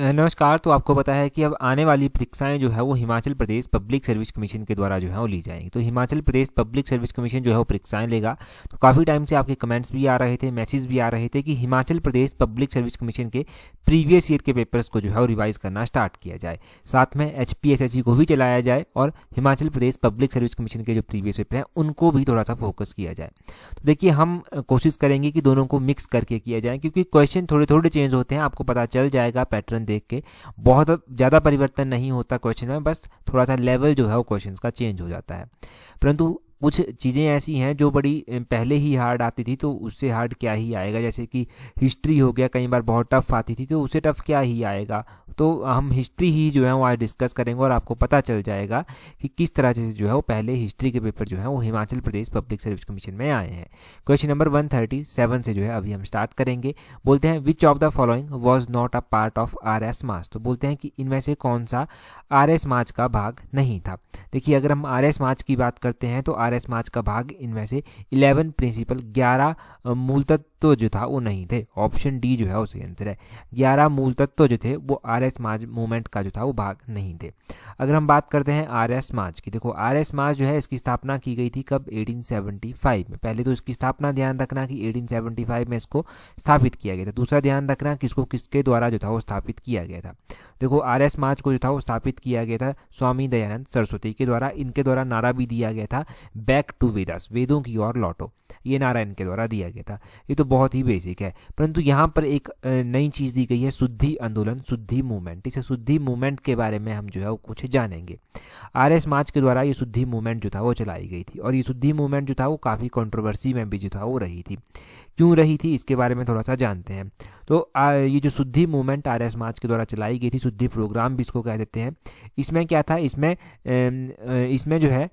नमस्कार तो आपको पता है कि अब आने वाली परीक्षाएं जो है वो Himachal Pradesh public service commission के द्वारा जो है वो ली जाएंगी तो Himachal Pradesh public service commission जो है वो परीक्षाएं लेगा तो काफ़ी टाइम से आपके कमेंट्स भी आ रहे थे मैसेज भी आ रहे थे कि Himachal Pradesh public service commission के प्रीवियस ईयर के पेपर्स को जो है वो रिवाइज करना स्टार्ट किया जाए साथ में एच को भी चलाया जाए और Himachal Pradesh public service commission के जो प्रीवियस पेपर हैं उनको भी थोड़ा सा फोकस किया जाए तो देखिए हम कोशिश करेंगे कि दोनों को मिक्स करके किया जाए क्योंकि क्वेश्चन थोड़े थोड़े चेंज होते हैं आपको पता चल जाएगा पैटर्न क्वेश्चन देख के बहुत ज़्यादा परिवर्तन नहीं होता क्वेश्चन में बस थोड़ा सा लेवल जो है वो क्वेश्चन का चेंज हो जाता है परंतु कुछ चीज़ें ऐसी हैं जो बड़ी पहले ही हार्ड आती थी तो उससे हार्ड क्या ही आएगा जैसे कि हिस्ट्री हो गया कई बार बहुत टफ आती थी तो उससे टफ क्या ही आएगा तो हम हिस्ट्री ही जो है वो आज डिस्कस करेंगे और आपको पता चल जाएगा कि किस तरह से जो है वो पहले हिस्ट्री के पेपर जो है वो Himachal Pradesh public service commission में आए हैं question number one thirty seven से जो है अभी हम स्टार्ट करेंगे बोलते हैं which of the following was not a part of R S मास तो बोलते हैं कि इनमें से कौन सा आर एस माच का भाग नहीं था देखिए अगर हम आर एस मार्च की बात करते हैं तो आर आर्य समाज का भाग इनमें से इलेवन प्रिंसिपल ग्यारह मूल तत्व जो था वो नहीं थे ऑप्शन डी जो है उसके आंसर है ग्यारह मूल तत्व जो थे वो आर्य समाज मूवमेंट का जो था वो भाग नहीं थे अगर हम बात करते हैं आर्य समाज की देखो आर्य समाज जो है इसकी स्थापना की गई थी कब 1875 में पहले तो इसकी स्थापना ध्यान रखना कि 1875 में इसको स्थापित किया गया था दूसरा ध्यान रखना कि इसको किसके द्वारा जो था वो स्थापित किया गया था देखो आर एस माच को जो था वो स्थापित किया गया था स्वामी दयानंद सरस्वती के द्वारा इनके द्वारा नारा भी दिया गया था बैक टू वेदास वेदों की ओर लौटो ये नारा इनके द्वारा दिया गया था ये तो बहुत ही बेसिक है परंतु यहाँ पर एक नई चीज़ दी गई है शुद्धि आंदोलन शुद्धि मूवमेंट इसे शुद्धि मूवमेंट के बारे में हम जो है वो कुछ जानेंगे आर एस माच के द्वारा ये शुद्धि मूवमेंट जो था वो चलाई गई थी और ये शुद्धि मूवमेंट जो था वो काफ़ी कॉन्ट्रोवर्सी में भी जो था वो रही थी क्यों रही थी इसके बारे में थोड़ा सा जानते हैं तो आ, ये जो शुद्धि मूवमेंट आर्य समाज के द्वारा चलाई गई थी शुद्धि प्रोग्राम भी इसको कह देते हैं इसमें क्या था इसमें इसमें जो है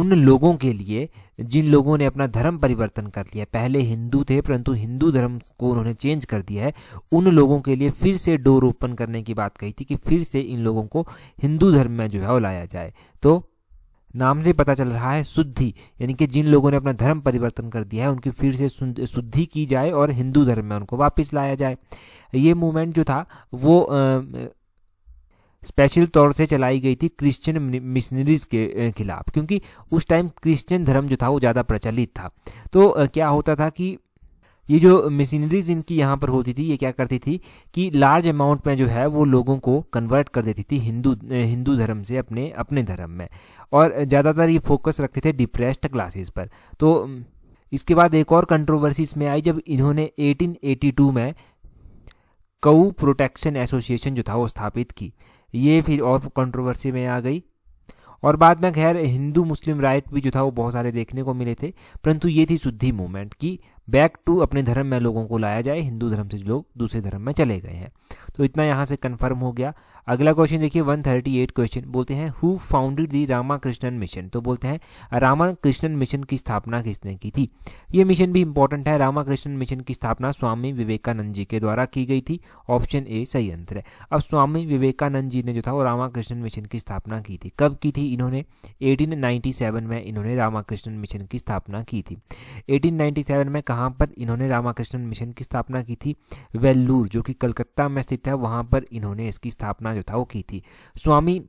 उन लोगों के लिए जिन लोगों ने अपना धर्म परिवर्तन कर लिया पहले हिंदू थे परंतु हिंदू धर्म को उन्होंने चेंज कर दिया है उन लोगों के लिए फिर से डोर ओपन करने की बात कही थी कि फिर से इन लोगों को हिंदू धर्म में जो है वो लाया जाए तो नाम से पता चल रहा है शुद्धि यानी कि जिन लोगों ने अपना धर्म परिवर्तन कर दिया है उनकी फिर से शुद्धि की जाए और हिंदू धर्म में उनको वापस लाया जाए ये मूवमेंट जो था वो स्पेशल तौर से चलाई गई थी क्रिश्चियन मिशनरीज के खिलाफ क्योंकि उस टाइम क्रिश्चियन धर्म जो था वो ज़्यादा प्रचलित था तो क्या होता था कि ये जो मशीनरीज इनकी यहाँ पर होती थी ये क्या करती थी कि लार्ज अमाउंट में जो है वो लोगों को कन्वर्ट कर देती थी हिंदू हिंदू धर्म से अपने अपने धर्म में और ज़्यादातर ये फोकस रखते थे डिप्रेस्ड क्लासेस पर तो इसके बाद एक और कंट्रोवर्सी इसमें आई जब इन्होंने 1882 में कऊ प्रोटेक्शन एसोसिएशन जो था वो स्थापित की ये फिर और कंट्रोवर्सी में आ गई और बाद में खैर हिंदू मुस्लिम राइट भी जो था वो बहुत सारे देखने को मिले थे परंतु ये थी शुद्धि मूवमेंट की बैक टू अपने धर्म में लोगों को लाया जाए हिंदू धर्म से लोग दूसरे धर्म में चले गए हैं तो इतना यहाँ से कंफर्म हो गया अगला क्वेश्चन देखिए 138 क्वेश्चन बोलते हैं who founded the Ramakrishnan mission तो बोलते हैं रामाकृष्णन मिशन की स्थापना किसने की थी ये मिशन भी इंपॉर्टेंट है रामाकृष्णन मिशन की स्थापना स्वामी विवेकानंद जी के द्वारा की गई थी ऑप्शन ए सही आंसर है अब स्वामी विवेकानंद जी ने जो था वो रामाकृष्णन मिशन की स्थापना की थी कब की थी इन्होंने एटीन में इन्होंने रामाकृष्णन मिशन की स्थापना की थी एटीन में कहाँ पर इन्होंने रामाकृष्णन मिशन की स्थापना की थी वेल्लूर जो कि कलकत्ता में स्थित है वहाँ पर इन्होंने इसकी स्थापना जो था वो की थी स्वामी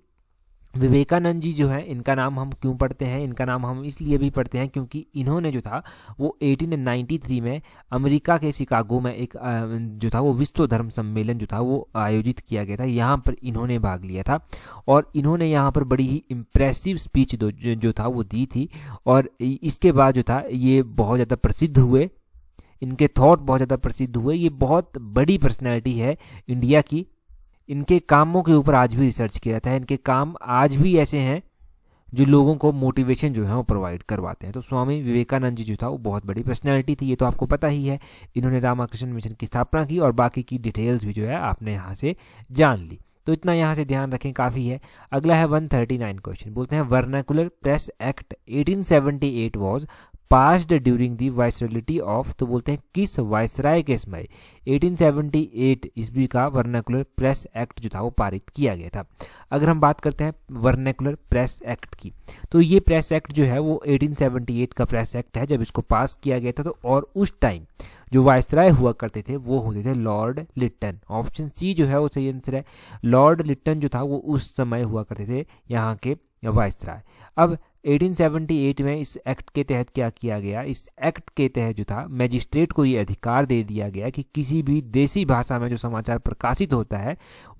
विवेकानंद जी जो है इनका नाम हम क्यों पढ़ते हैं इनका नाम हम इसलिए भी पढ़ते हैं क्योंकि इन्होंने जो था वो 1893 में अमेरिका के शिकागो में एक जो था वो विश्व धर्म सम्मेलन जो था वो आयोजित किया गया था यहाँ पर इन्होंने भाग लिया था और इन्होंने यहाँ पर बड़ी ही इम्प्रेसिव स्पीच जो, जो था वो दी थी और इसके बाद जो था ये बहुत ज़्यादा प्रसिद्ध हुए इनके थॉट बहुत ज़्यादा प्रसिद्ध हुए ये बहुत बड़ी पर्सनैलिटी है इंडिया की इनके कामों के ऊपर आज भी रिसर्च किया जाता है इनके काम आज भी ऐसे हैं जो लोगों को मोटिवेशन जो है वो प्रोवाइड करवाते हैं तो स्वामी विवेकानंद जी जो था वो बहुत बड़ी पर्सनैलिटी थी ये तो आपको पता ही है इन्होंने रामाकृष्ण मिशन की स्थापना की और बाकी की डिटेल्स भी जो है आपने यहाँ से जान ली तो इतना यहाँ से ध्यान रखें काफ़ी है अगला है 139 क्वेश्चन बोलते हैं vernacular press act 1878 was passed during the viceroyalty of तो बोलते हैं किस वाइसराय के समय 1878 सेवेंटी ईस्वी का वर्नेकुलर प्रेस एक्ट जो था वो पारित किया गया था अगर हम बात करते हैं वर्नेकुलर प्रेस एक्ट की तो ये प्रेस एक्ट जो है वो 1878 का प्रेस एक्ट है जब इसको पास किया गया था तो और उस टाइम जो वायसराय हुआ करते थे वो होते थे लॉर्ड लिट्टन ऑप्शन सी जो है वो सही आंसर है लॉर्ड लिट्टन जो था वो उस समय हुआ करते थे यहाँ के वायसराय अब 1878 में इस एक्ट के तहत क्या किया गया इस एक्ट के तहत जो था मैजिस्ट्रेट को ये अधिकार दे दिया गया कि किसी भी देसी भाषा में जो समाचार प्रकाशित होता है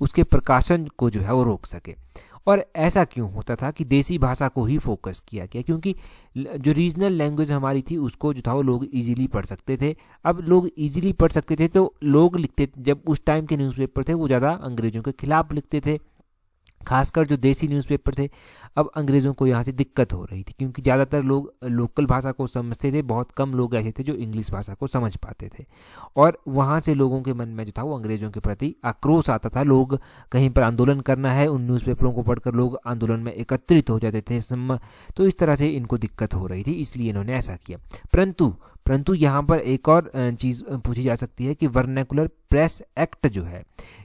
उसके प्रकाशन को जो है वो रोक सके और ऐसा क्यों होता था कि देसी भाषा को ही फोकस किया गया क्योंकि जो रीजनल लैंग्वेज हमारी थी उसको जो था वो लोग इजीली पढ़ सकते थे अब लोग इजीली पढ़ सकते थे तो लोग लिखते जब उस टाइम के न्यूज़पेपर थे वो ज़्यादा अंग्रेजों के खिलाफ लिखते थे खासकर जो देसी न्यूज़पेपर थे अब अंग्रेज़ों को यहाँ से दिक्कत हो रही थी क्योंकि ज़्यादातर लोग लोकल भाषा को समझते थे बहुत कम लोग ऐसे थे जो इंग्लिश भाषा को समझ पाते थे और वहाँ से लोगों के मन में जो था वो अंग्रेज़ों के प्रति आक्रोश आता था लोग कहीं पर आंदोलन करना है उन न्यूज़पेपरों को पढ़कर लोग आंदोलन में एकत्रित हो जाते थे तो इस तरह से इनको दिक्कत हो रही थी इसलिए इन्होंने ऐसा किया परंतु परंतु यहाँ पर एक और चीज पूछी जा सकती है कि वर्नेकुलर प्रेस एक्ट जो है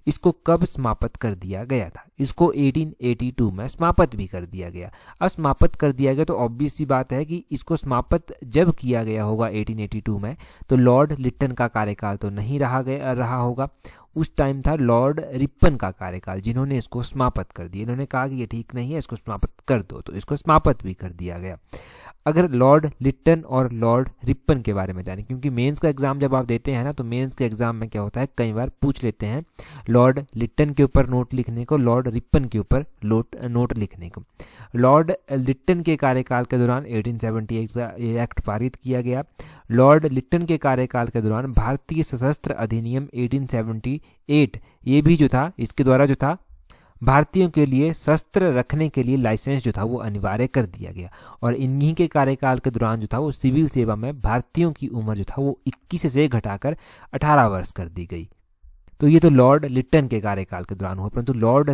इसको कब समाप्त कर दिया गया था इसको 1882 में समाप्त भी कर दिया गया अब समाप्त कर दिया गया तो ऑब्वियस सी बात है कि इसको समाप्त जब किया गया होगा 1882 में तो लॉर्ड लिट्टन का कार्यकाल तो नहीं रहा गया रहा होगा उस टाइम था लॉर्ड रिपन का कार्यकाल जिन्होंने इसको समाप्त कर दिया इन्होंने कहा कि ये ठीक नहीं है इसको समाप्त कर दो तो इसको समाप्त भी कर दिया गया अगर लॉर्ड लिट्टन और लॉर्ड रिपन के बारे में जाने क्योंकि मेंस का एग्जाम जब आप देते हैं ना तो मेंस के एग्जाम में क्या होता है कई बार पूछ लेते हैं लॉर्ड लिट्टन के ऊपर नोट लिखने को लॉर्ड रिपन के ऊपर नोट लिखने को लॉर्ड लिट्टन के कार्यकाल के दौरान 1878 का ये एक्ट पारित किया गया लॉर्ड लिट्टन के कार्यकाल के दौरान भारतीय सशस्त्र अधिनियम एटीन ये भी जो था इसके द्वारा जो था भारतीयों के लिए शस्त्र रखने के लिए लाइसेंस जो था वो अनिवार्य कर दिया गया और इन्हीं के कार्यकाल के दौरान जो था वो सिविल सेवा में भारतीयों की उम्र जो था वो इक्कीस से घटाकर अठारह वर्ष कर दी गई तो ये तो लॉर्ड लिट्टन के कार्यकाल के दौरान हुआ परंतु लॉर्ड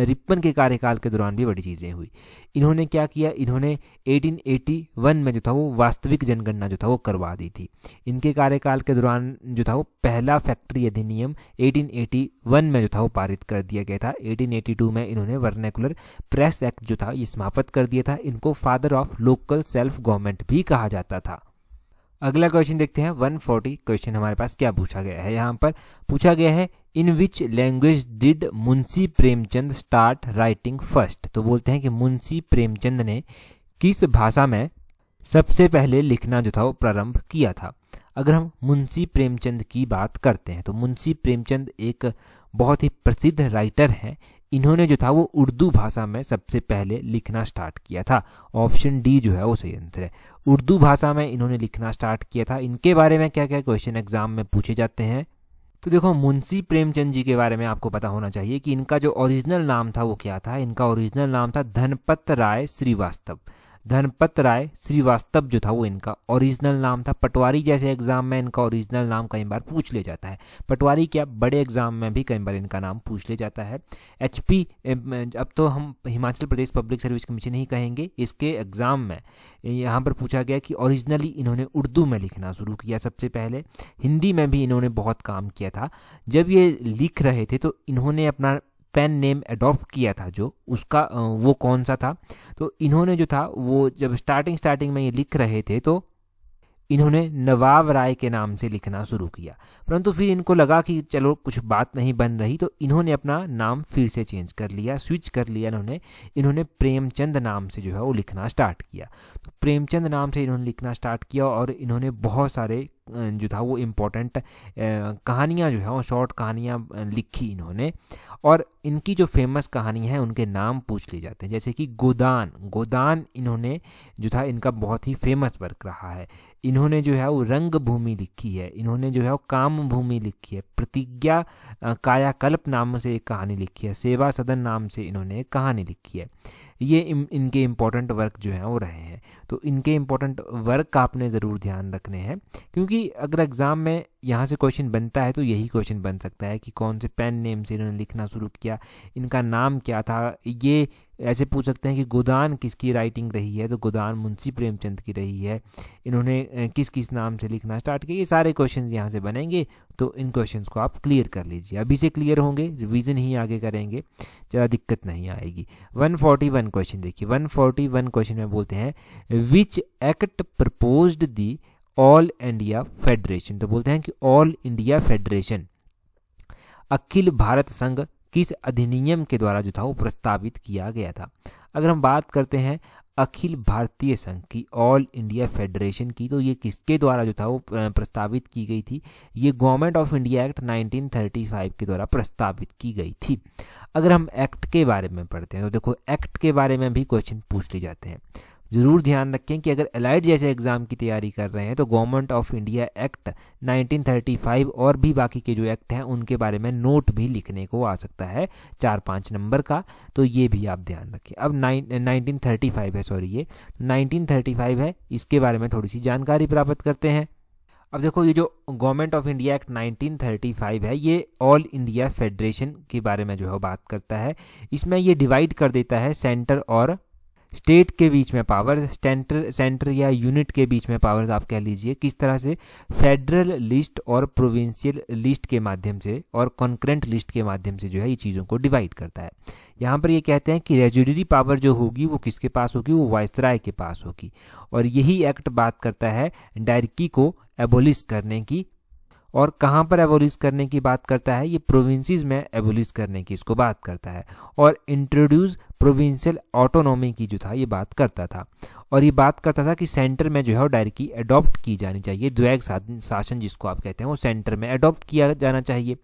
रिपन के कार्यकाल के दौरान भी बड़ी चीज़ें हुई इन्होंने क्या किया इन्होंने 1881 में जो था वो वास्तविक जनगणना जो था वो करवा दी थी इनके कार्यकाल के दौरान जो था वो पहला फैक्ट्री अधिनियम 1881 में जो था वो पारित कर दिया गया था 1882 में इन्होंने वर्नेकुलर प्रेस एक्ट जो था ये समाप्त कर दिया था इनको father of local self government भी कहा जाता था अगला क्वेश्चन देखते हैं 140 क्वेश्चन हमारे पास क्या पूछा गया है यहाँ पर पूछा गया है in which language did Munshi Premchand start writing first तो बोलते हैं कि मुंशी प्रेमचंद ने किस भाषा में सबसे पहले लिखना जो था वो प्रारंभ किया था अगर हम मुंशी प्रेमचंद की बात करते हैं तो मुंशी प्रेमचंद एक बहुत ही प्रसिद्ध राइटर हैं इन्होंने जो था वो उर्दू भाषा में सबसे पहले लिखना स्टार्ट किया था ऑप्शन डी जो है वो सही आंसर है उर्दू भाषा में इन्होंने लिखना स्टार्ट किया था इनके बारे में क्या क्या क्वेश्चन एग्जाम में पूछे जाते हैं तो देखो मुंशी प्रेमचंद जी के बारे में आपको पता होना चाहिए कि इनका जो ओरिजिनल नाम था वो क्या था इनका ओरिजिनल नाम था धनपत राय श्रीवास्तव धनपत राय श्रीवास्तव जो था वो इनका ओरिजिनल नाम था पटवारी जैसे एग्जाम में इनका ओरिजिनल नाम कई बार पूछ लिया जाता है पटवारी क्या बड़े एग्जाम में भी कई बार इनका नाम पूछ लिया जाता है एच अब तो हम Himachal Pradesh public service commission ही कहेंगे इसके एग्ज़ाम में यहाँ पर पूछा गया कि ओरिजिनली इन्होंने उर्दू में लिखना शुरू किया सबसे पहले हिंदी में भी इन्होंने बहुत काम किया था जब ये लिख रहे थे तो इन्होंने अपना पेन नेम अडॉप्ट किया था जो उसका वो कौन सा था तो इन्होंने जो था वो जब स्टार्टिंग स्टार्टिंग में ये लिख रहे थे तो इन्होंने नवाब राय के नाम से लिखना शुरू किया परंतु फिर इनको लगा कि चलो कुछ बात नहीं बन रही तो इन्होंने अपना नाम फिर से चेंज कर लिया स्विच कर लिया इन्होंने इन्होंने प्रेमचंद नाम से जो है वो लिखना स्टार्ट किया तो प्रेमचंद नाम से इन्होंने लिखना स्टार्ट किया और इन्होंने बहुत सारे जो था वो इम्पोर्टेंट कहानियाँ जो है वो शॉर्ट कहानियाँ लिखी इन्होंने और इनकी जो फेमस कहानी है उनके नाम पूछ लिए जाते हैं जैसे कि गोदान गोदान इन्होंने जो था इनका बहुत ही फेमस वर्क रहा है इन्होंने जो है वो रंग भूमि लिखी है इन्होंने जो है वो काम भूमि लिखी है प्रतिज्ञा कायाकल्प नाम से एक कहानी लिखी है सेवा सदन नाम से इन्होंने एक कहानी लिखी है ये इन, इनके इम्पोर्टेंट वर्क जो हैं वो रहे हैं तो इनके इम्पोर्टेंट वर्क का आपने ज़रूर ध्यान रखने हैं क्योंकि अगर एग्ज़ाम में यहाँ से क्वेश्चन बनता है तो यही क्वेश्चन बन सकता है कि कौन से पेन नेम से इन्होंने लिखना शुरू किया इनका नाम क्या था ये ऐसे पूछ सकते हैं कि गोदान किसकी राइटिंग रही है तो गोदान मुंशी प्रेमचंद की रही है इन्होंने किस किस नाम से लिखना स्टार्ट किया ये सारे क्वेश्चन यहाँ से बनेंगे तो इन क्वेश्चन को आप क्लियर कर लीजिए अभी से क्लियर होंगे रिविज़न ही आगे करेंगे ज़्यादा दिक्कत नहीं आएगी 141 क्वेश्चन देखिए 141 क्वेश्चन में बोलते हैं which act propose the all India federation तो बोलते हैं कि ऑल इंडिया फेडरेशन अखिल भारत संघ किस अधिनियम के द्वारा जो था वो प्रस्तावित किया गया था अगर हम बात करते हैं अखिल भारतीय संघ की ऑल इंडिया फेडरेशन की तो ये किसके द्वारा जो था वो प्रस्तावित की गई थी ये गवर्नमेंट ऑफ इंडिया एक्ट 1935 के द्वारा प्रस्तावित की गई थी अगर हम एक्ट के बारे में पढ़ते हैं तो देखो एक्ट के बारे में भी क्वेश्चन पूछ ले जाते हैं ज़रूर ध्यान रखें कि अगर एलाइड जैसे एग्ज़ाम की तैयारी कर रहे हैं तो गवर्नमेंट ऑफ इंडिया एक्ट 1935 और भी बाकी के जो एक्ट हैं उनके बारे में नोट भी लिखने को आ सकता है चार पाँच नंबर का तो ये भी आप ध्यान रखें अब नाइनटीन है सॉरी ये नाइनटीन तो है इसके बारे में थोड़ी सी जानकारी प्राप्त करते हैं अब देखो ये जो गवर्नमेंट ऑफ इंडिया एक्ट 1935 है ये ऑल इंडिया फेडरेशन के बारे में जो है बात करता है इसमें ये डिवाइड कर देता है सेंटर और स्टेट के बीच में पावर सेंटर सेंटर या यूनिट के बीच में पावर्स आप कह लीजिए किस तरह से फेडरल लिस्ट और प्रोविंशियल लिस्ट के माध्यम से और कॉन्क्रेंट लिस्ट के माध्यम से जो है ये चीज़ों को डिवाइड करता है यहाँ पर ये कहते हैं कि रेजुडरी पावर जो होगी वो किसके पास होगी वो वायसराय के पास होगी और यही एक्ट बात करता है डायरकी को एबोलिश करने की और कहाँ पर एबोलिश करने की बात करता है ये प्रोविंसेस में एबोलिश करने की इसको बात करता है और इंट्रोड्यूस प्रोविंशियल ऑटोनॉमी की जो था ये बात करता था और ये बात करता था कि सेंटर में जो है वो डायरेक्टली एडॉप्ट की जानी चाहिए द्वैग शासन जिसको आप कहते हैं वो सेंटर में अडोप्ट किया जाना चाहिए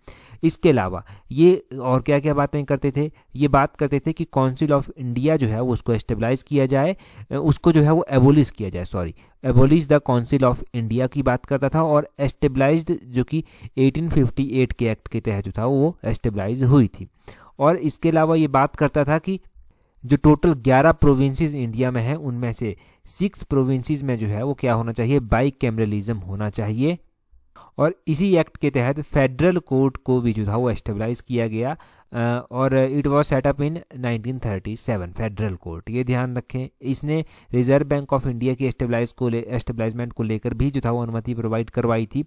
इसके अलावा ये और क्या क्या बातें करते थे ये बात करते थे कि काउंसिल ऑफ इंडिया जो है वो उसको स्टेबलाइज किया जाए उसको जो है वो एबोलिश किया जाए sorry abolish the council of India की बात करता था और एस्टेबलाइज जो कि 1858 के एक्ट के तहत जो था वो एस्टेबलाइज हुई थी और इसके अलावा ये बात करता था कि जो टोटल ग्यारह प्रोविंसेस इंडिया में है उनमें से सिक्स प्रोविंसेस में जो है वो क्या होना चाहिए बाइक कैमरलिज्म होना चाहिए और इसी एक्ट के तहत फेडरल कोर्ट को भी जो था वो एस्टेब्लाइज किया गया और it was set up in 1937 federal court ये ध्यान रखें इसने रिजर्व बैंक ऑफ इंडिया की एस्टेब्लाइज को ले एस्टेब्लाइजमेंट को लेकर भी जो था वो अनुमति प्रोवाइड करवाई थी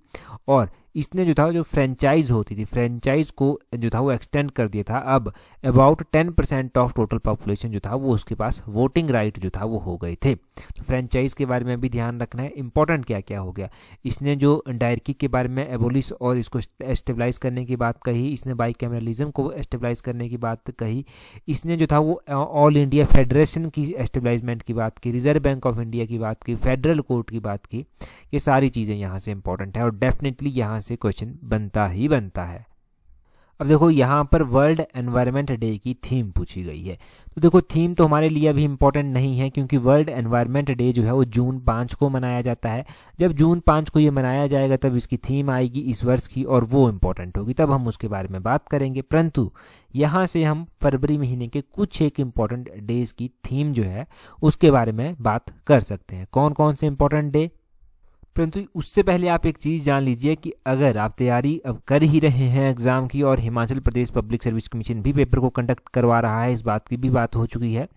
और इसने जो था जो फ्रेंचाइज होती थी फ्रेंचाइज को जो था वो एक्सटेंड कर दिया था अब about ten percent of total population जो था वो उसके पास वोटिंग राइट जो था वो हो गए थे तो फ्रेंचाइज के बारे में भी ध्यान रखना है इंपॉर्टेंट क्या क्या हो गया इसने जो डायरकी के बारे में एबोलिस और इसको स्टेबलाइज करने की बात कही इसने बाई कैमरलिज्म को स्टेबलाइज करने की बात कही इसने जो था वो ऑल इंडिया फेडरेशन की स्टेबलाइजमेंट की बात की रिजर्व बैंक ऑफ इंडिया की बात की फेडरल कोर्ट की बात की ये सारी चीज़ें यहाँ से इंपॉर्टेंट है और डेफिनेटली यहाँ से क्वेश्चन बनता ही बनता है अब देखो यहाँ पर वर्ल्ड एनवायरमेंट डे की थीम पूछी गई है तो देखो थीम तो हमारे लिए अभी इम्पोर्टेंट नहीं है क्योंकि वर्ल्ड एनवायरमेंट डे जो है वो जून पाँच को मनाया जाता है जब जून पाँच को ये मनाया जाएगा तब इसकी थीम आएगी इस वर्ष की और वो इम्पोर्टेंट होगी तब हम उसके बारे में बात करेंगे परंतु यहाँ से हम फरवरी महीने के कुछ एक इंपॉर्टेंट डेज की थीम जो है उसके बारे में बात कर सकते हैं कौन कौन से इम्पोर्टेंट डे परंतु उससे पहले आप एक चीज़ जान लीजिए कि अगर आप तैयारी अब कर ही रहे हैं एग्ज़ाम की और Himachal Pradesh public service commission भी पेपर को कंडक्ट करवा रहा है इस बात की भी बात हो चुकी है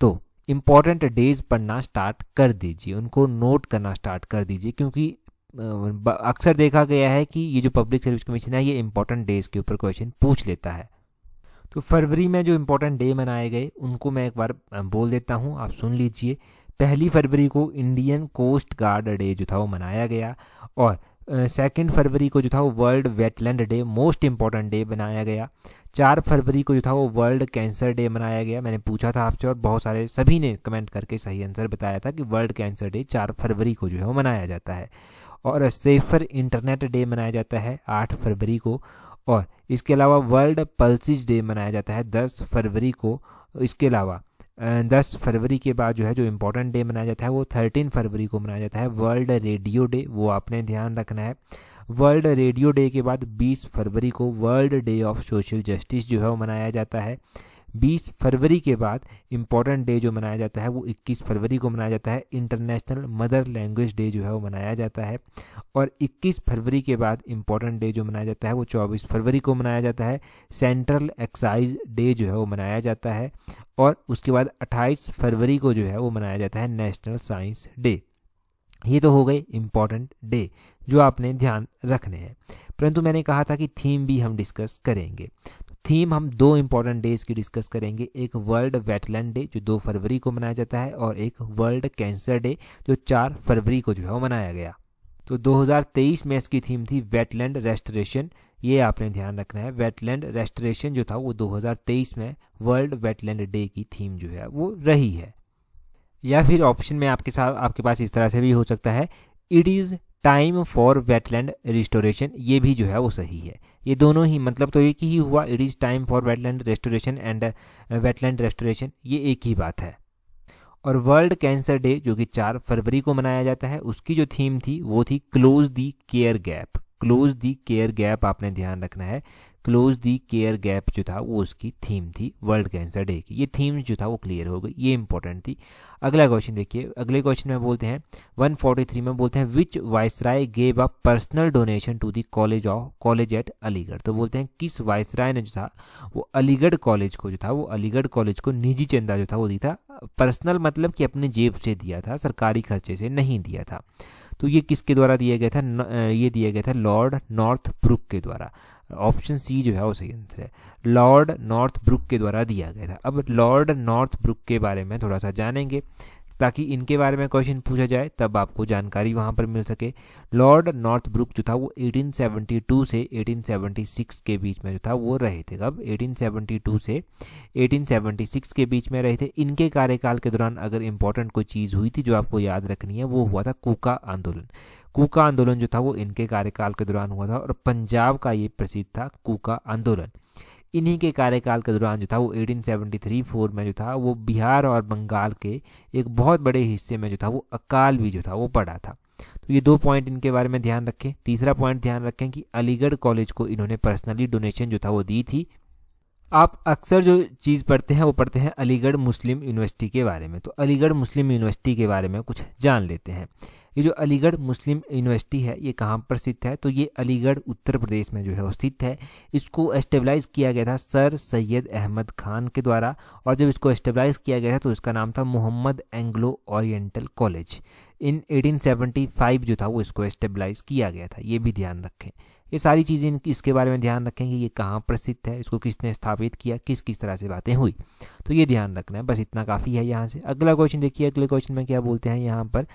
तो इम्पॉर्टेंट डेज पढ़ना स्टार्ट कर दीजिए उनको नोट करना स्टार्ट कर दीजिए क्योंकि अक्सर देखा गया है कि ये जो पब्लिक सर्विस कमीशन है ये इम्पोर्टेंट डेज के ऊपर क्वेश्चन पूछ लेता है तो फरवरी में जो इम्पोर्टेंट डे मनाए गए उनको मैं एक बार बोल देता हूँ आप सुन लीजिए पहली फरवरी को इंडियन कोस्ट गार्ड डे जो था वो मनाया गया और सेकेंड फरवरी को जो था वो world wetland day most important day बनाया गया चार फरवरी को जो था वो वर्ल्ड कैंसर डे मनाया गया मैंने पूछा था आपसे और बहुत सारे सभी ने कमेंट करके सही आंसर बताया था कि वर्ल्ड कैंसर डे चार फरवरी को जो है वो मनाया जाता है और सेफर इंटरनेट डे मनाया जाता है आठ फरवरी को और इसके अलावा वर्ल्ड पल्सिस डे मनाया जाता है दस फरवरी को इसके अलावा दस फरवरी के बाद जो है जो इम्पोर्टेंट डे मनाया जाता है वो थर्टीन फरवरी को मनाया जाता है वर्ल्ड रेडियो डे वो आपने ध्यान रखना है वर्ल्ड रेडियो डे के बाद 20 फरवरी को world day of social justice जो है वो मनाया जाता है 20 फरवरी के बाद इम्पॉर्टेंट डे जो मनाया जाता है वो 21 फरवरी को मनाया जाता है इंटरनेशनल मदर लैंग्वेज डे जो है वो मनाया जाता है और 21 फरवरी के बाद इम्पॉर्टेंट डे जो मनाया जाता है वो 24 फरवरी को मनाया जाता है सेंट्रल एक्साइज डे जो है वो मनाया जाता है और उसके बाद 28 फरवरी को जो है वो मनाया जाता है नेशनल साइंस डे ये तो हो गए इम्पॉर्टेंट डे जो आपने ध्यान रखने हैं परंतु मैंने कहा था कि थीम भी हम डिस्कस करेंगे थीम हम दो इम्पॉर्टेंट डेज की डिस्कस करेंगे एक वर्ल्ड वेटलैंड डे जो दो फरवरी को मनाया जाता है और एक वर्ल्ड कैंसर डे जो चार फरवरी को जो है वो मनाया गया तो 2023 में इसकी थीम थी वेटलैंड रेस्टोरेशन ये आपने ध्यान रखना है वेटलैंड रेस्टोरेशन जो था वो 2023 में वर्ल्ड वेटलैंड डे की थीम जो है वो रही है या फिर ऑप्शन में आपके साथ आपके पास इस तरह से भी हो सकता है it is time for wetland restoration ये भी जो है वो सही है ये दोनों ही मतलब तो एक ही हुआ it is time for wetland restoration and wetland restoration ये एक ही बात है और वर्ल्ड कैंसर डे जो कि चार फरवरी को मनाया जाता है उसकी जो थीम थी वो थी close the care gap close the care gap आपने ध्यान रखना है क्लोज दी केयर गैप जो था वो उसकी थीम थी वर्ल्ड कैंसर डे की ये थीम जो था वो क्लियर हो गई ये इंपॉर्टेंट थी अगला क्वेश्चन देखिए अगले क्वेश्चन में बोलते हैं 143 में बोलते हैं which viceroy gave a personal donation to the college of college at Aligarh तो बोलते हैं किस राय ने जो था वो अलीगढ़ कॉलेज को जो था वो अलीगढ़ कॉलेज को निजी चंदा जो था वो दी था पर्सनल मतलब कि अपने जेब से दिया था सरकारी खर्चे से नहीं दिया था तो ये किसके द्वारा दिया गया था ये दिया गया था लॉर्ड नॉर्थ ब्रुक के द्वारा ऑप्शन सी जो है वो सही आंसर है लॉर्ड नॉर्थ ब्रुक के द्वारा दिया गया था अब लॉर्ड नॉर्थ ब्रुक के बारे में थोड़ा सा जानेंगे ताकि इनके बारे में क्वेश्चन पूछा जाए तब आपको जानकारी वहाँ पर मिल सके लॉर्ड नॉर्थ ब्रुक जो था वो 1872 से 1876 के बीच में जो था वो रहे थे कब 1872 से 1876 के बीच में रहे थे इनके कार्यकाल के दौरान अगर इंपॉर्टेंट कोई चीज़ हुई थी जो आपको याद रखनी है वो हुआ था कूका आंदोलन कूका आंदोलन जो था वो इनके कार्यकाल के दौरान हुआ था और पंजाब का ये प्रसिद्ध था कूका आंदोलन इन्हीं के कार्यकाल के दौरान जो था वो 1873 फोर में जो था वो बिहार और बंगाल के एक बहुत बड़े हिस्से में जो था वो अकाल भी जो था वो पड़ा था तो ये दो पॉइंट इनके बारे में ध्यान रखें तीसरा पॉइंट ध्यान रखें कि अलीगढ़ कॉलेज को इन्होंने पर्सनली डोनेशन जो था वो दी थी आप अक्सर जो चीज़ पढ़ते हैं वो पढ़ते हैं अलीगढ़ मुस्लिम यूनिवर्सिटी के बारे में तो अलीगढ़ मुस्लिम यूनिवर्सिटी के बारे में कुछ जान लेते हैं ये जो अलीगढ़ मुस्लिम यूनिवर्सिटी है ये कहाँ पर स्थित है तो ये अलीगढ़ उत्तर प्रदेश में जो है स्थित है इसको एस्टेब्लाइज किया गया था सर सैयद अहमद खान के द्वारा और जब इसको एस्टेब्लाइज किया गया था तो इसका नाम था Mohammed Anglo oriental college in 1875 जो था वो इसको एस्टेब्लाइज किया गया था ये भी ध्यान रखें ये सारी चीज़ें इसके बारे में ध्यान रखेंगे ये कहाँ प्रसिद्ध है इसको किसने स्थापित किया किस किस तरह से बातें हुई तो ये ध्यान रखना है बस इतना काफ़ी है यहाँ से अगला क्वेश्चन देखिए अगले क्वेश्चन में क्या बोलते हैं यहाँ पर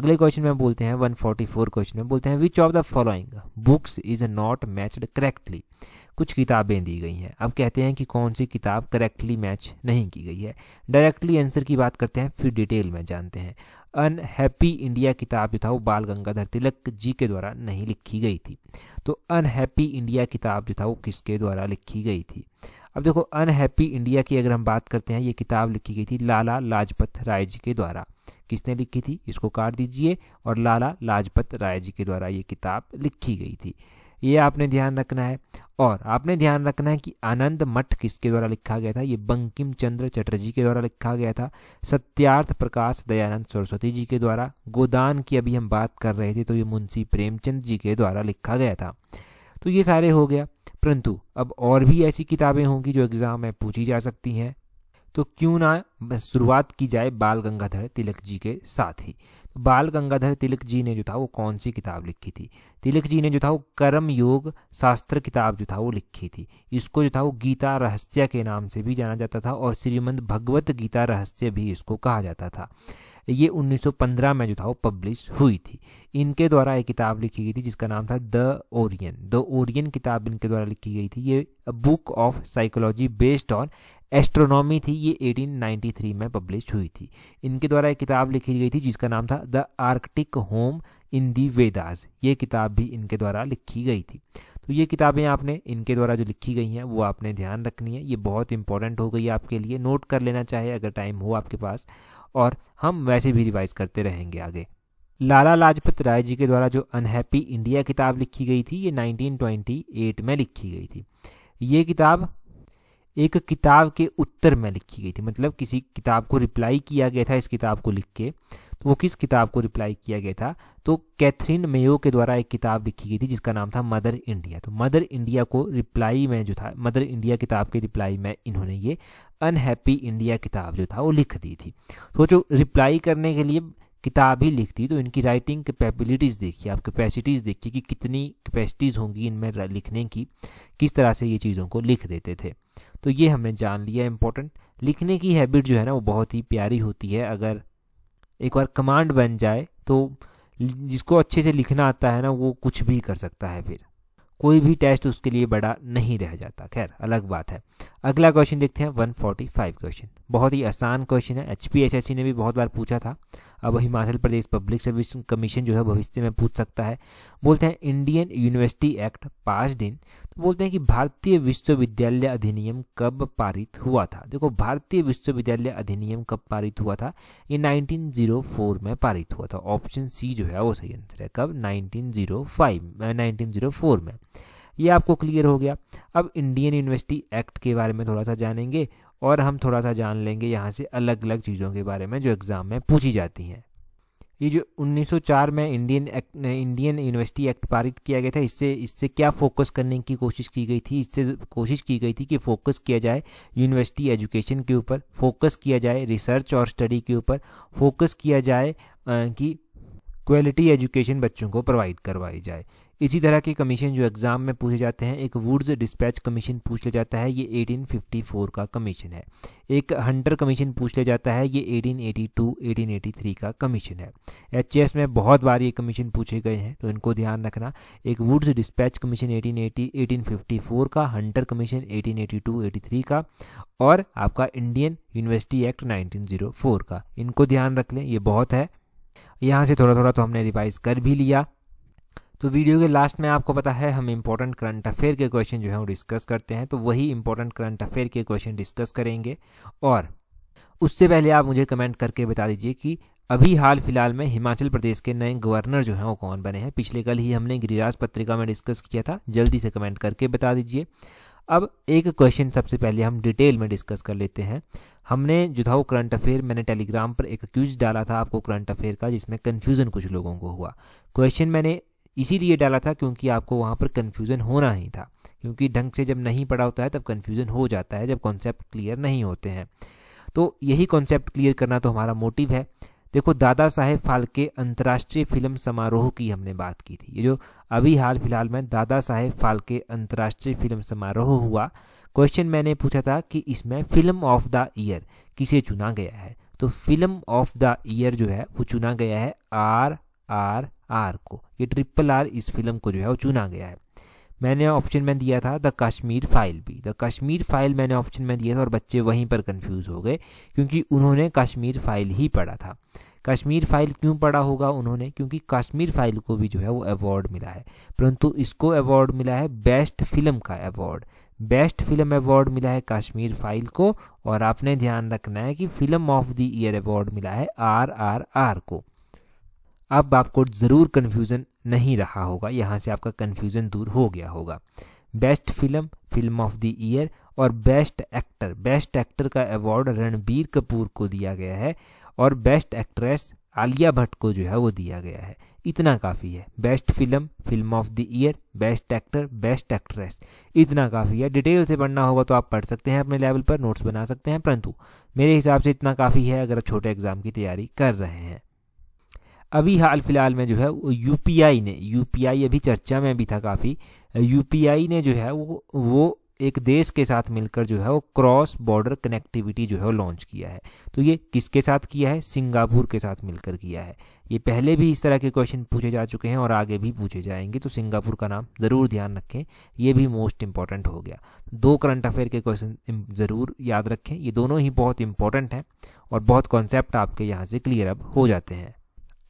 अगले क्वेश्चन में बोलते हैं वन क्वेश्चन में बोलते हैं which of the following books is not matched correctly कुछ किताबें दी गई हैं अब कहते हैं कि कौन सी किताब करेक्टली मैच नहीं की गई है डायरेक्टली आंसर की बात करते हैं फिर डिटेल में जानते हैं अनहैप्पी इंडिया किताब जो था वो बाल गंगाधर तिलक जी के द्वारा नहीं लिखी गई थी तो अनहैप्पी इंडिया किताब जो था वो किसके द्वारा लिखी गई थी अब देखो अनहैप्पी इंडिया की अगर हम बात करते हैं ये किताब लिखी गई थी लाला लाजपत राय जी के द्वारा किसने लिखी थी इसको काट दीजिए और लाला लाजपत राय जी के द्वारा ये किताब लिखी गई थी ये आपने ध्यान रखना है और आपने ध्यान रखना है कि आनंद मठ किसके द्वारा लिखा गया था ये बंकिम चंद्र चटर्जी के द्वारा लिखा गया था सत्यार्थ प्रकाश दयानंद सरस्वती जी के द्वारा गोदान की अभी हम बात कर रहे थे तो ये मुंशी प्रेमचंद जी के द्वारा लिखा गया था तो ये सारे हो गया परंतु अब और भी ऐसी किताबें होंगी जो एग्जाम में पूछी जा सकती हैं तो क्यों ना शुरुआत की जाए बाल गंगाधर तिलक जी के साथ ही तो बाल गंगाधर तिलक जी ने जो था वो कौन सी किताब लिखी थी तिलक जी ने जो था वो कर्म योग शास्त्र किताब जो था वो लिखी थी इसको जो था वो गीता रहस्य के नाम से भी जाना जाता था और श्रीमद भगवत गीता रहस्य भी इसको कहा जाता था ये 1915 में जो था वो पब्लिश हुई थी इनके द्वारा एक किताब लिखी गई थी जिसका नाम था द ओरियन द ओरियन किताब इनके द्वारा लिखी गई थी ये book of psychology based on astronomy थी ये 1893 में पब्लिश हुई थी इनके द्वारा एक किताब लिखी गई थी जिसका नाम था the Arctic home in the Vedas ये किताब भी इनके द्वारा लिखी गई थी तो ये किताबें आपने इनके द्वारा जो लिखी गई हैं वो आपने ध्यान रखनी है ये बहुत इंपॉर्टेंट हो गई आपके लिए नोट कर लेना चाहिए अगर टाइम हो आपके पास और हम वैसे भी रिवाइज करते रहेंगे आगे लाला लाजपत राय जी के द्वारा जो अनहैप्पी इंडिया किताब लिखी गई थी ये 1928 में लिखी गई थी ये किताब एक किताब के उत्तर में लिखी गई थी मतलब किसी किताब को रिप्लाई किया गया था इस किताब को लिख के तो वो किस किताब को रिप्लाई किया गया था तो कैथरीन मेयो के द्वारा एक किताब लिखी गई थी जिसका नाम था मदर इंडिया तो मदर इंडिया को रिप्लाई में जो था मदर इंडिया किताब के रिप्लाई में इन्होंने ये अनहैप्पी इंडिया किताब जो था वो लिख दी थी तो जो रिप्लाई करने के लिए किताब ही लिखती तो इनकी राइटिंग कैपेबिलिटीज़ देखिए आप कैपेसिटीज़ देखिए कि कितनी कैपेसिटीज़ होंगी इनमें लिखने की किस तरह से ये चीज़ों को लिख देते थे तो ये हमने जान लिया इम्पोर्टेंट लिखने की हैबिट जो है ना वो बहुत ही प्यारी होती है अगर एक बार कमांड बन जाए तो जिसको अच्छे से लिखना आता है ना वो कुछ भी कर सकता है फिर कोई भी टेस्ट उसके लिए बड़ा नहीं रह जाता खैर अलग बात है अगला क्वेश्चन देखते हैं 145 क्वेश्चन बहुत ही आसान क्वेश्चन है एच ने भी बहुत बार पूछा था अब Himachal Pradesh public service commission जो है भविष्य में पूछ सकता है बोलते हैं इंडियन यूनिवर्सिटी एक्ट पास दिन तो बोलते हैं कि भारतीय विश्वविद्यालय अधिनियम कब पारित हुआ था देखो भारतीय विश्वविद्यालय अधिनियम कब पारित हुआ था ये 1904 में पारित हुआ था ऑप्शन सी जो है वो सही आंसर है कब 1905 1904 में ये आपको क्लियर हो गया अब इंडियन यूनिवर्सिटी एक्ट के बारे में थोड़ा सा जानेंगे और हम थोड़ा सा जान लेंगे यहाँ से अलग अलग चीज़ों के बारे में जो एग्ज़ाम में पूछी जाती हैं ये जो 1904 में Indian act Indian university act पारित किया गया था इससे इससे क्या फोकस करने की कोशिश की गई थी इससे कोशिश की गई थी कि फोकस किया जाए यूनिवर्सिटी एजुकेशन के ऊपर फोकस किया जाए रिसर्च और स्टडी के ऊपर फोकस किया जाए कि क्वालिटी एजुकेशन बच्चों को प्रोवाइड करवाई जाए इसी तरह के कमीशन जो एग्ज़ाम में पूछे जाते हैं एक वुड्स डिस्पैच कमीशन पूछ लिया जाता है ये 1854 का कमीशन है एक हंटर कमीशन पूछ लिया जाता है ये 1882, 1883 का कमीशन है एच में बहुत बार ये कमीशन पूछे गए हैं तो इनको ध्यान रखना एक वुड्स डिस्पैच कमीशन 1880, 1854 का हंटर कमीशन 1882, 83 का और आपका इंडियन यूनिवर्सिटी एक्ट नाइनटीन का इनको ध्यान रख लें ये बहुत है यहाँ से थोड़ा थोड़ा तो हमने रिवाइज कर भी लिया तो वीडियो के लास्ट में आपको पता है हम इंपॉर्टेंट करंट अफेयर के क्वेश्चन जो है वो डिस्कस करते हैं तो वही इंपॉर्टेंट करंट अफेयर के क्वेश्चन डिस्कस करेंगे और उससे पहले आप मुझे कमेंट करके बता दीजिए कि अभी हाल फिलहाल में हिमाचल प्रदेश के नए गवर्नर जो हैं वो कौन बने हैं पिछले कल ही हमने गिरिराज पत्रिका में डिस्कस किया था जल्दी से कमेंट करके बता दीजिए अब एक क्वेश्चन सबसे पहले हम डिटेल में डिस्कस कर लेते हैं हमने जो था वो करंट अफेयर मैंने टेलीग्राम पर एक क्यूज डाला था आपको करंट अफेयर का जिसमें कन्फ्यूज़न कुछ लोगों को हुआ क्वेश्चन मैंने इसीलिए डाला था क्योंकि आपको वहाँ पर कन्फ्यूज़न होना ही था क्योंकि ढंग से जब नहीं पढ़ा होता है तब कन्फ्यूज़न हो जाता है जब कॉन्सेप्ट क्लियर नहीं होते हैं तो यही कॉन्सेप्ट क्लियर करना तो हमारा मोटिव है देखो दादा साहेब फाल्के अंतर्राष्ट्रीय फिल्म समारोह की हमने बात की थी ये जो अभी हाल फिलहाल में दादा साहेब फाल्के अंतर्राष्ट्रीय फिल्म समारोह हुआ क्वेश्चन मैंने पूछा था कि इसमें फिल्म ऑफ द ईयर किसे चुना गया है तो फिल्म ऑफ द ईयर जो है वो चुना गया है आर आर आर को ये ट्रिपल आर इस फिल्म को जो है वो चुना गया है मैंने ऑप्शन में दिया था द कश्मीर फाइल भी द कश्मीर फाइल मैंने ऑप्शन में दिया था और बच्चे वहीं पर कंफ्यूज हो गए क्योंकि उन्होंने कश्मीर फाइल ही पढ़ा था कश्मीर फाइल क्यों पढ़ा होगा उन्होंने क्योंकि कश्मीर फाइल को भी जो है वो अवार्ड मिला है परंतु इसको अवार्ड मिला है बेस्ट फिल्म का अवार्ड बेस्ट फिल्म अवार्ड मिला है कश्मीर फाइल को और आपने ध्यान रखना है कि film of the year award मिला है आर आर आर को अब आपको ज़रूर कन्फ्यूज़न नहीं रहा होगा यहाँ से आपका कन्फ्यूज़न दूर हो गया होगा best film film of the year और बेस्ट एक्टर बेस्ट एक्टर का अवार्ड रणबीर कपूर को दिया गया है और बेस्ट एक्ट्रेस आलिया भट्ट को जो है वो दिया गया है इतना काफ़ी है best film film of the year best actor best actress इतना काफ़ी है डिटेल से पढ़ना होगा तो आप पढ़ सकते हैं अपने लेवल पर नोट्स बना सकते हैं परंतु मेरे हिसाब से इतना काफ़ी है अगर आप छोटे एग्ज़ाम की तैयारी कर रहे हैं अभी हाल फिलहाल में जो है वो यूपीआई ने यूपीआई अभी चर्चा में भी था काफ़ी यूपीआई ने जो है वो वो एक देश के साथ मिलकर जो है वो क्रॉस बॉर्डर कनेक्टिविटी जो है वो लॉन्च किया है तो ये किसके साथ किया है सिंगापुर के साथ मिलकर किया है ये पहले भी इस तरह के क्वेश्चन पूछे जा चुके हैं और आगे भी पूछे जाएंगे तो सिंगापुर का नाम ज़रूर ध्यान रखें ये भी मोस्ट इंपॉर्टेंट हो गया दो करंट अफेयर के क्वेश्चन ज़रूर याद रखें ये दोनों ही बहुत इंपॉर्टेंट हैं और बहुत कॉन्सेप्ट आपके यहाँ से क्लियर अप हो जाते हैं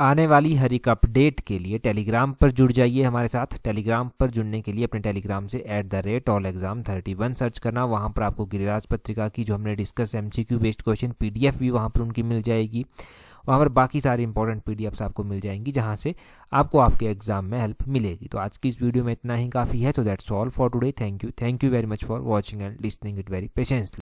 आने वाली हर एक अपडेट के लिए टेलीग्राम पर जुड़ जाइए हमारे साथ टेलीग्राम पर जुड़ने के लिए अपने टेलीग्राम से at the rate all exam thirty one search करना वहाँ पर आपको गिरिराज पत्रिका की जो हमने discuss M C Q based question P D F भी वहाँ पर उनकी मिल जाएगी वहाँ पर बाकी सारी इंपॉर्टेंट पी डी एफ्स आपको मिल जाएंगी जहाँ से आपको आपके एग्जाम में हेल्प मिलेगी तो आज की इस वीडियो में इतना ही काफ़ी है so that's all for today thank you thank you very much for watching and listening it very patiently